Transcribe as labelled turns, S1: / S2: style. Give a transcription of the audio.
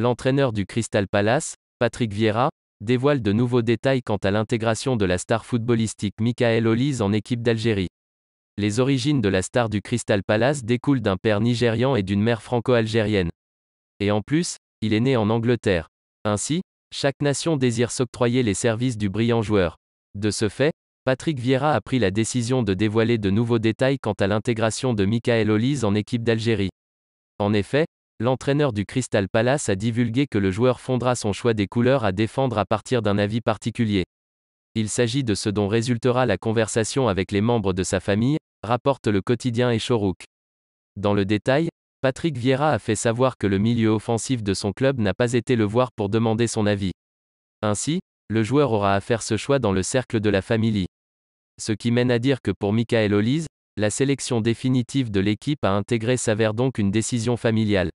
S1: L'entraîneur du Crystal Palace, Patrick Vieira, dévoile de nouveaux détails quant à l'intégration de la star footballistique Michael Olise en équipe d'Algérie. Les origines de la star du Crystal Palace découlent d'un père nigérian et d'une mère franco-algérienne. Et en plus, il est né en Angleterre. Ainsi, chaque nation désire s'octroyer les services du brillant joueur. De ce fait, Patrick Vieira a pris la décision de dévoiler de nouveaux détails quant à l'intégration de Michael Olise en équipe d'Algérie. En effet, l'entraîneur du Crystal Palace a divulgué que le joueur fondera son choix des couleurs à défendre à partir d'un avis particulier. Il s'agit de ce dont résultera la conversation avec les membres de sa famille, rapporte le quotidien Echorouk. Dans le détail, Patrick Vieira a fait savoir que le milieu offensif de son club n'a pas été le voir pour demander son avis. Ainsi, le joueur aura à faire ce choix dans le cercle de la famille. Ce qui mène à dire que pour Michael Olise, la sélection définitive de l'équipe à intégrer s'avère donc une décision familiale.